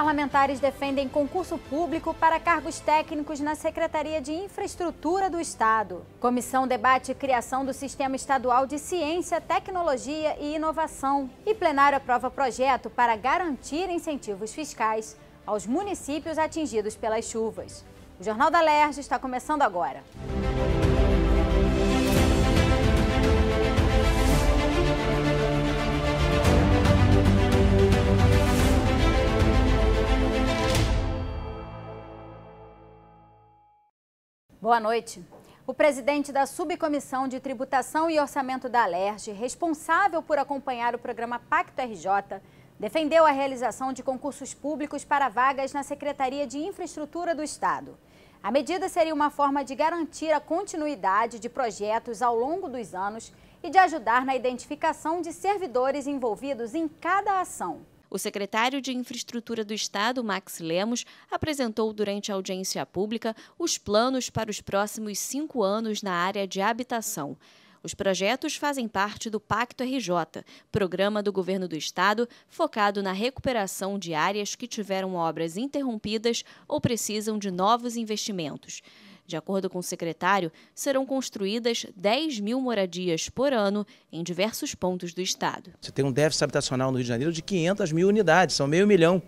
Parlamentares defendem concurso público para cargos técnicos na Secretaria de Infraestrutura do Estado. Comissão debate criação do Sistema Estadual de Ciência, Tecnologia e Inovação. E plenário aprova projeto para garantir incentivos fiscais aos municípios atingidos pelas chuvas. O Jornal da Lerge está começando agora. Boa noite. O presidente da Subcomissão de Tributação e Orçamento da Alerj, responsável por acompanhar o programa Pacto RJ, defendeu a realização de concursos públicos para vagas na Secretaria de Infraestrutura do Estado. A medida seria uma forma de garantir a continuidade de projetos ao longo dos anos e de ajudar na identificação de servidores envolvidos em cada ação. O secretário de Infraestrutura do Estado, Max Lemos, apresentou durante a audiência pública os planos para os próximos cinco anos na área de habitação. Os projetos fazem parte do Pacto RJ, programa do governo do estado focado na recuperação de áreas que tiveram obras interrompidas ou precisam de novos investimentos. De acordo com o secretário, serão construídas 10 mil moradias por ano em diversos pontos do estado. Você tem um déficit habitacional no Rio de Janeiro de 500 mil unidades, são meio milhão.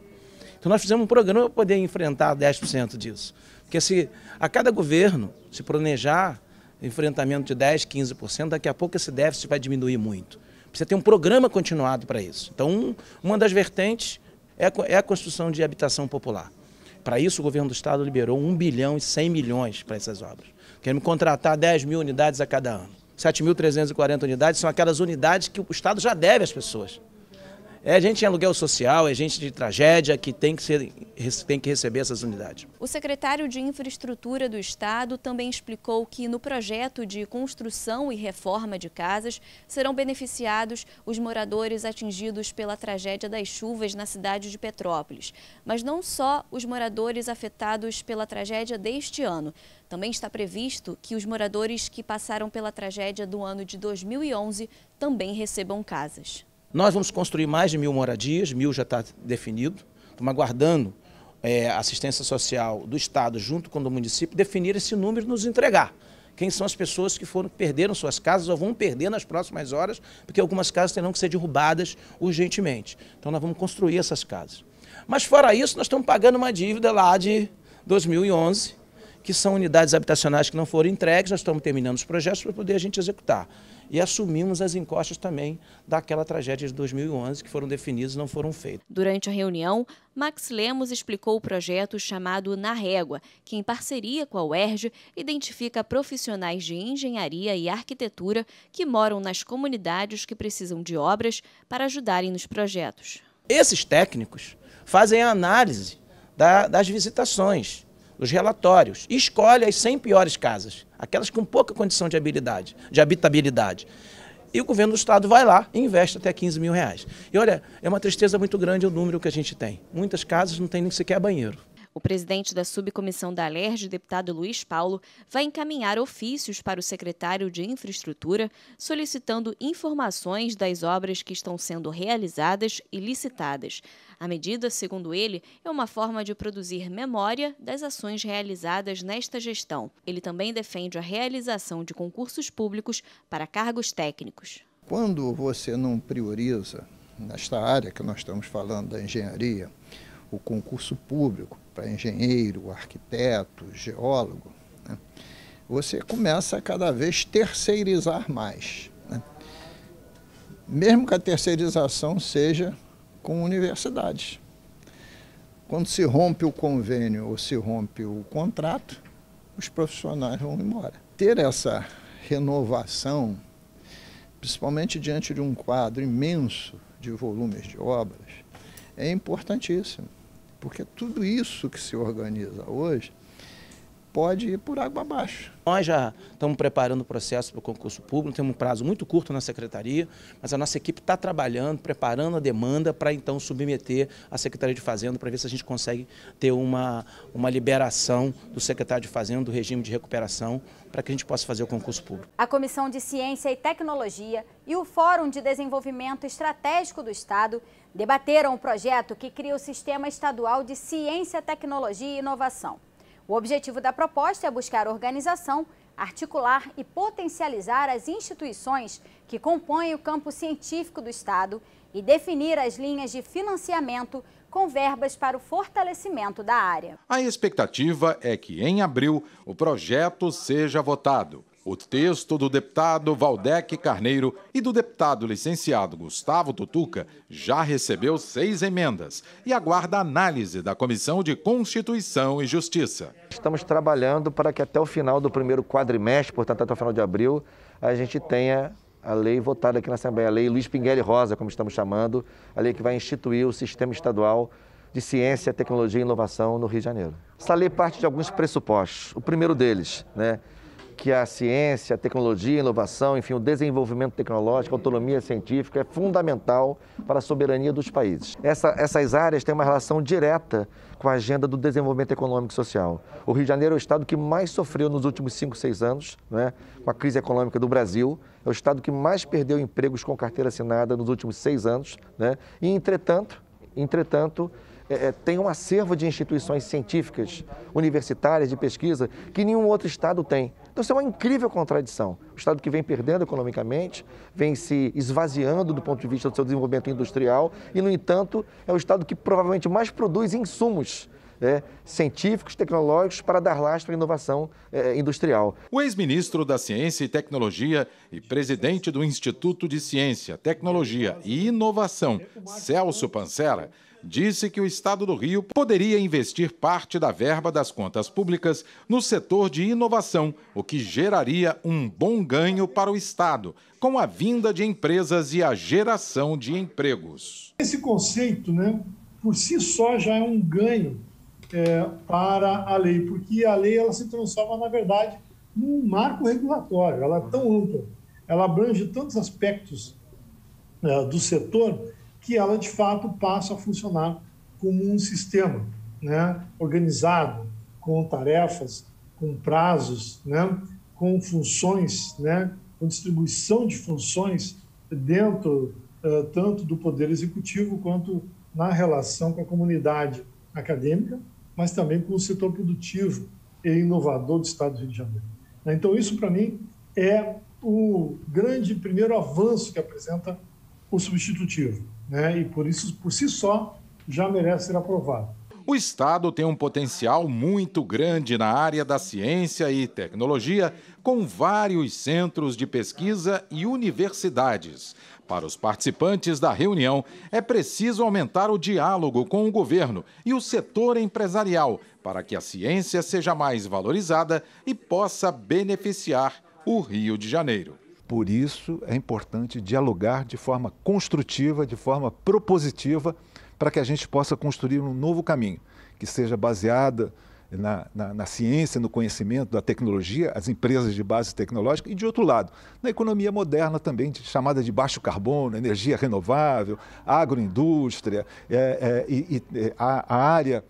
Então nós fizemos um programa para poder enfrentar 10% disso. Porque se a cada governo se planejar enfrentamento de 10%, 15%, daqui a pouco esse déficit vai diminuir muito. Precisa ter um programa continuado para isso. Então, uma das vertentes é, é a construção de habitação popular. Para isso, o governo do Estado liberou 1 bilhão e 100 milhões para essas obras. Queremos contratar 10 mil unidades a cada ano. 7.340 unidades são aquelas unidades que o Estado já deve às pessoas é gente em aluguel social, é gente de tragédia que tem que, ser, tem que receber essas unidades. O secretário de Infraestrutura do Estado também explicou que no projeto de construção e reforma de casas serão beneficiados os moradores atingidos pela tragédia das chuvas na cidade de Petrópolis. Mas não só os moradores afetados pela tragédia deste ano. Também está previsto que os moradores que passaram pela tragédia do ano de 2011 também recebam casas. Nós vamos construir mais de mil moradias, mil já está definido. Estamos aguardando é, assistência social do Estado junto com o município definir esse número e nos entregar. Quem são as pessoas que foram perderam suas casas ou vão perder nas próximas horas, porque algumas casas terão que ser derrubadas urgentemente. Então nós vamos construir essas casas. Mas fora isso, nós estamos pagando uma dívida lá de 2011, que são unidades habitacionais que não foram entregues, nós estamos terminando os projetos para poder a gente executar e assumimos as encostas também daquela tragédia de 2011 que foram definidas e não foram feitas. Durante a reunião, Max Lemos explicou o projeto chamado Na Régua, que em parceria com a UERJ identifica profissionais de engenharia e arquitetura que moram nas comunidades que precisam de obras para ajudarem nos projetos. Esses técnicos fazem a análise da, das visitações, dos relatórios, e escolhe as 100 piores casas aquelas com pouca condição de habilidade, de habitabilidade. E o governo do estado vai lá e investe até 15 mil reais. E olha, é uma tristeza muito grande o número que a gente tem. Muitas casas não têm nem sequer banheiro. O presidente da subcomissão da ALERJ, deputado Luiz Paulo, vai encaminhar ofícios para o secretário de Infraestrutura solicitando informações das obras que estão sendo realizadas e licitadas. A medida, segundo ele, é uma forma de produzir memória das ações realizadas nesta gestão. Ele também defende a realização de concursos públicos para cargos técnicos. Quando você não prioriza nesta área que nós estamos falando da engenharia, o concurso público para engenheiro, arquiteto, geólogo, né? você começa a cada vez terceirizar mais. Né? Mesmo que a terceirização seja com universidades. Quando se rompe o convênio ou se rompe o contrato, os profissionais vão embora. Ter essa renovação, principalmente diante de um quadro imenso de volumes de obras, é importantíssimo porque tudo isso que se organiza hoje pode ir por água abaixo. Nós já estamos preparando o processo para o concurso público, temos um prazo muito curto na secretaria, mas a nossa equipe está trabalhando, preparando a demanda para então submeter à Secretaria de Fazenda para ver se a gente consegue ter uma, uma liberação do secretário de Fazenda, do regime de recuperação, para que a gente possa fazer o concurso público. A Comissão de Ciência e Tecnologia e o Fórum de Desenvolvimento Estratégico do Estado debateram o projeto que cria o Sistema Estadual de Ciência, Tecnologia e Inovação. O objetivo da proposta é buscar organização, articular e potencializar as instituições que compõem o campo científico do Estado e definir as linhas de financiamento com verbas para o fortalecimento da área. A expectativa é que, em abril, o projeto seja votado. O texto do deputado Valdec Carneiro e do deputado licenciado Gustavo Tutuca já recebeu seis emendas e aguarda análise da Comissão de Constituição e Justiça. Estamos trabalhando para que até o final do primeiro quadrimestre, portanto até o final de abril, a gente tenha a lei votada aqui na Assembleia, a lei Luiz Pinguelli Rosa, como estamos chamando, a lei que vai instituir o sistema estadual de ciência, tecnologia e inovação no Rio de Janeiro. Essa lei parte de alguns pressupostos. O primeiro deles, né? que a ciência, a tecnologia, a inovação, enfim, o desenvolvimento tecnológico, a autonomia científica é fundamental para a soberania dos países. Essa, essas áreas têm uma relação direta com a agenda do desenvolvimento econômico e social. O Rio de Janeiro é o estado que mais sofreu nos últimos 5, 6 anos, né, com a crise econômica do Brasil, é o estado que mais perdeu empregos com carteira assinada nos últimos seis anos, né, e entretanto, entretanto, é, é tem um acervo de instituições científicas, universitárias, de pesquisa, que nenhum outro estado tem. Então, isso é uma incrível contradição. O Estado que vem perdendo economicamente, vem se esvaziando do ponto de vista do seu desenvolvimento industrial, e, no entanto, é o Estado que provavelmente mais produz insumos é, científicos, tecnológicos para dar lastro à inovação é, industrial. O ex-ministro da Ciência e Tecnologia e presidente do Instituto de Ciência, Tecnologia e Inovação, Celso Pancera, disse que o Estado do Rio poderia investir parte da verba das contas públicas no setor de inovação, o que geraria um bom ganho para o Estado, com a vinda de empresas e a geração de empregos. Esse conceito, né, por si só, já é um ganho é, para a lei, porque a lei ela se transforma, na verdade, num marco regulatório. Ela é tão ampla, ela abrange tantos aspectos né, do setor que ela de fato passa a funcionar como um sistema né, organizado, com tarefas, com prazos, né, com funções, né, com distribuição de funções dentro uh, tanto do poder executivo quanto na relação com a comunidade acadêmica, mas também com o setor produtivo e inovador do Estado do Rio de Janeiro. Então isso para mim é o grande primeiro avanço que apresenta o substitutivo né? e por isso, por si só, já merece ser aprovado. O Estado tem um potencial muito grande na área da ciência e tecnologia, com vários centros de pesquisa e universidades. Para os participantes da reunião, é preciso aumentar o diálogo com o governo e o setor empresarial para que a ciência seja mais valorizada e possa beneficiar o Rio de Janeiro. Por isso é importante dialogar de forma construtiva, de forma propositiva, para que a gente possa construir um novo caminho que seja baseada na, na, na, ciência, no conhecimento, da tecnologia, as empresas de base tecnológica, e de outro lado, na economia moderna também, chamada de baixo carbono, energia renovável, agroindústria, é, é, e, é, a, a, área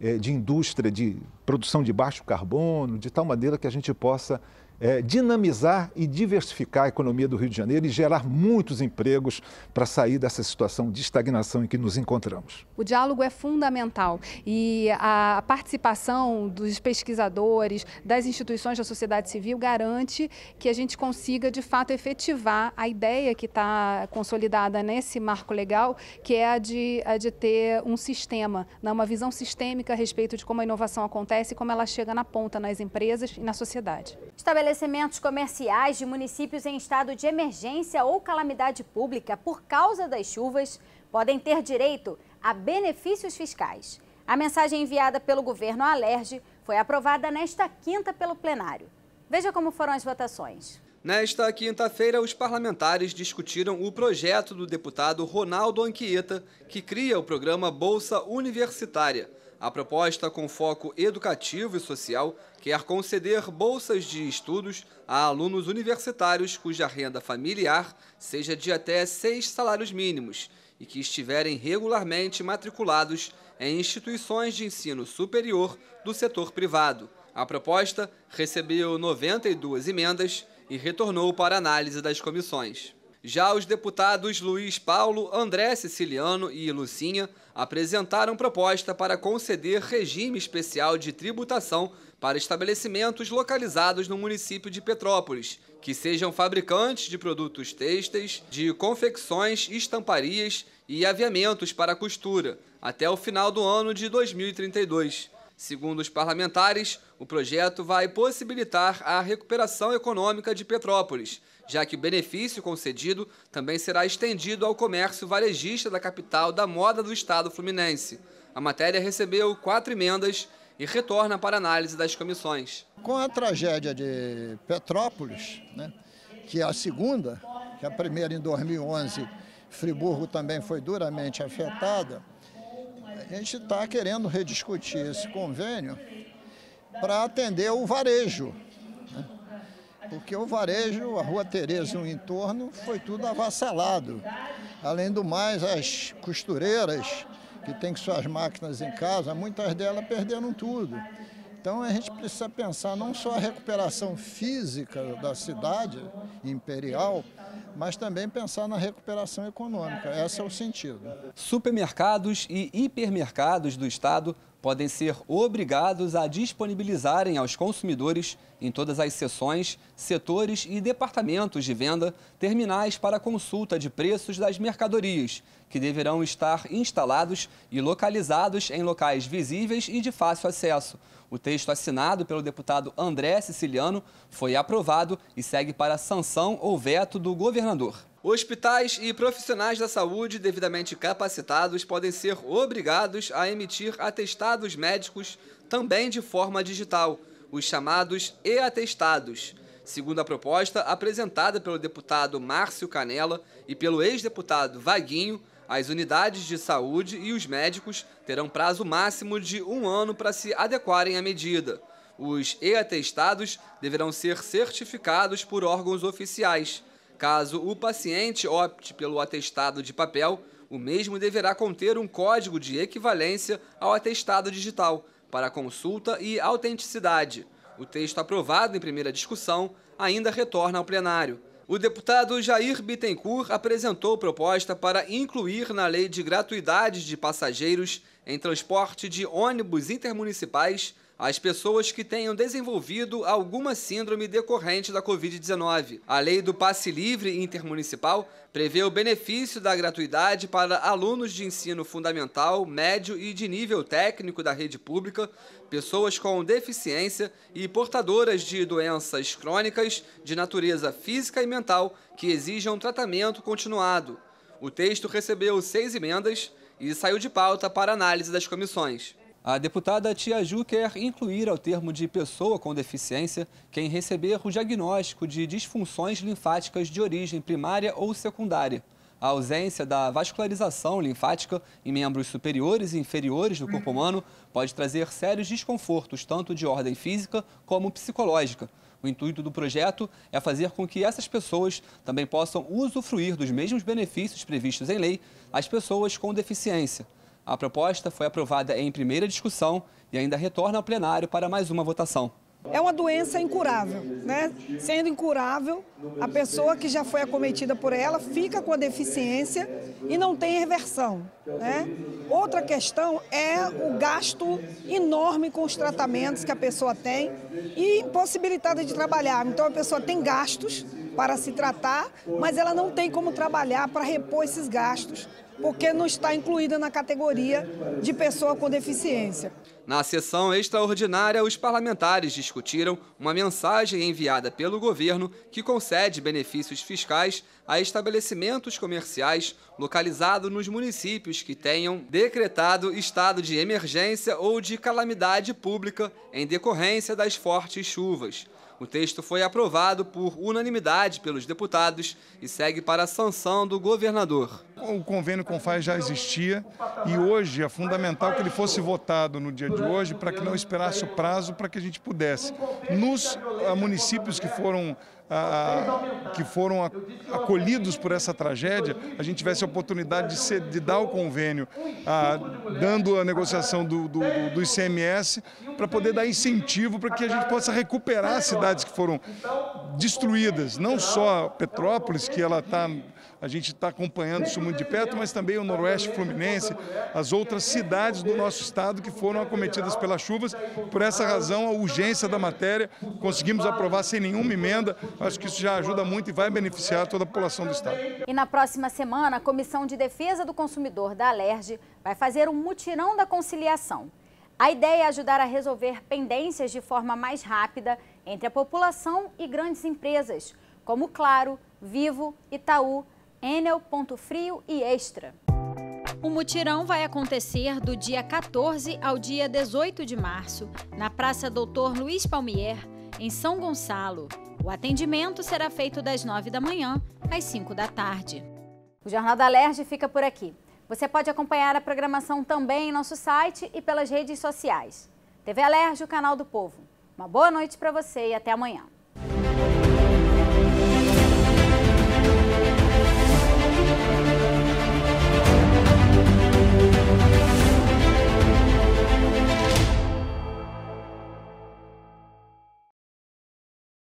é, de indústria de produção de baixo carbono, de tal maneira que a gente possa é, dinamizar e diversificar a economia do Rio de Janeiro e gerar muitos empregos para sair dessa situação de estagnação em que nos encontramos. O diálogo é fundamental e a participação dos pesquisadores, das instituições da sociedade civil garante que a gente consiga de fato efetivar a ideia que está consolidada nesse marco legal, que é a de, a de ter um sistema, né, uma visão sistêmica a respeito de como a inovação acontece e como ela chega na ponta nas empresas e na sociedade. Estabelece estabelecimentos comerciais de municípios em estado de emergência ou calamidade pública por causa das chuvas podem ter direito a benefícios fiscais. A mensagem enviada pelo governo à Alerj foi aprovada nesta quinta pelo plenário. Veja como foram as votações. Nesta quinta-feira, os parlamentares discutiram o projeto do deputado Ronaldo Anchieta, que cria o programa Bolsa Universitária a proposta, com foco educativo e social, quer conceder bolsas de estudos a alunos universitários cuja renda familiar seja de até seis salários mínimos e que estiverem regularmente matriculados em instituições de ensino superior do setor privado. A proposta recebeu 92 emendas e retornou para análise das comissões. Já os deputados Luiz Paulo, André Siciliano e Lucinha apresentaram proposta para conceder regime especial de tributação para estabelecimentos localizados no município de Petrópolis, que sejam fabricantes de produtos têxteis, de confecções, estamparias e aviamentos para costura, até o final do ano de 2032. Segundo os parlamentares, o projeto vai possibilitar a recuperação econômica de Petrópolis, já que o benefício concedido também será estendido ao comércio varejista da capital da moda do estado fluminense. A matéria recebeu quatro emendas e retorna para análise das comissões. Com a tragédia de Petrópolis, né, que é a segunda, que a primeira em 2011, Friburgo também foi duramente afetada, a gente está querendo rediscutir esse convênio para atender o varejo. Né? Porque o varejo, a Rua Tereza e o entorno, foi tudo avassalado. Além do mais, as costureiras, que têm suas máquinas em casa, muitas delas perderam tudo. Então a gente precisa pensar não só a recuperação física da cidade imperial, mas também pensar na recuperação econômica. Esse é o sentido. Supermercados e hipermercados do estado podem ser obrigados a disponibilizarem aos consumidores, em todas as seções, setores e departamentos de venda, terminais para consulta de preços das mercadorias, que deverão estar instalados e localizados em locais visíveis e de fácil acesso. O texto assinado pelo deputado André Siciliano foi aprovado e segue para sanção ou veto do governador. Hospitais e profissionais da saúde devidamente capacitados podem ser obrigados a emitir atestados médicos também de forma digital, os chamados e-atestados. Segundo a proposta apresentada pelo deputado Márcio Canela e pelo ex-deputado Vaguinho, as unidades de saúde e os médicos terão prazo máximo de um ano para se adequarem à medida. Os e-atestados deverão ser certificados por órgãos oficiais. Caso o paciente opte pelo atestado de papel, o mesmo deverá conter um código de equivalência ao atestado digital para consulta e autenticidade. O texto aprovado em primeira discussão ainda retorna ao plenário. O deputado Jair Bittencourt apresentou proposta para incluir na lei de gratuidade de passageiros em transporte de ônibus intermunicipais as pessoas que tenham desenvolvido alguma síndrome decorrente da Covid-19. A lei do passe livre intermunicipal prevê o benefício da gratuidade para alunos de ensino fundamental, médio e de nível técnico da rede pública, pessoas com deficiência e portadoras de doenças crônicas de natureza física e mental que exijam tratamento continuado. O texto recebeu seis emendas e saiu de pauta para análise das comissões. A deputada Tia Ju quer incluir ao termo de pessoa com deficiência quem receber o diagnóstico de disfunções linfáticas de origem primária ou secundária. A ausência da vascularização linfática em membros superiores e inferiores do corpo uhum. humano pode trazer sérios desconfortos, tanto de ordem física como psicológica. O intuito do projeto é fazer com que essas pessoas também possam usufruir dos mesmos benefícios previstos em lei às pessoas com deficiência. A proposta foi aprovada em primeira discussão e ainda retorna ao plenário para mais uma votação. É uma doença incurável, né? Sendo incurável, a pessoa que já foi acometida por ela fica com a deficiência e não tem reversão, né? Outra questão é o gasto enorme com os tratamentos que a pessoa tem e impossibilitada de trabalhar. Então a pessoa tem gastos para se tratar, mas ela não tem como trabalhar para repor esses gastos porque não está incluída na categoria de pessoa com deficiência. Na sessão extraordinária, os parlamentares discutiram uma mensagem enviada pelo governo que concede benefícios fiscais a estabelecimentos comerciais localizados nos municípios que tenham decretado estado de emergência ou de calamidade pública em decorrência das fortes chuvas. O texto foi aprovado por unanimidade pelos deputados e segue para a sanção do governador o convênio com FAES já existia e hoje é fundamental que ele fosse votado no dia de hoje para que não esperasse o prazo para que a gente pudesse. Nos ah, municípios que foram a, ah, ah, que foram acolhidos por essa tragédia, a gente tivesse a oportunidade de, ser, de dar o convênio, a, dando a negociação do, do, do ICMS, para poder dar incentivo para que a gente possa recuperar as cidades que foram destruídas, não só Petrópolis, que ela está a gente está acompanhando isso muito de perto, mas também o Noroeste Fluminense, as outras cidades do nosso estado que foram acometidas pelas chuvas. Por essa razão, a urgência da matéria, conseguimos aprovar sem nenhuma emenda. Acho que isso já ajuda muito e vai beneficiar toda a população do estado. E na próxima semana, a Comissão de Defesa do Consumidor da Alerj vai fazer um mutirão da conciliação. A ideia é ajudar a resolver pendências de forma mais rápida entre a população e grandes empresas, como Claro, Vivo, Itaú, Enel, Ponto Frio e Extra. O mutirão vai acontecer do dia 14 ao dia 18 de março, na Praça Doutor Luiz Palmier, em São Gonçalo. O atendimento será feito das 9 da manhã às 5 da tarde. O Jornal da Alerj fica por aqui. Você pode acompanhar a programação também em nosso site e pelas redes sociais. TV Alerj, o canal do povo. Uma boa noite para você e até amanhã.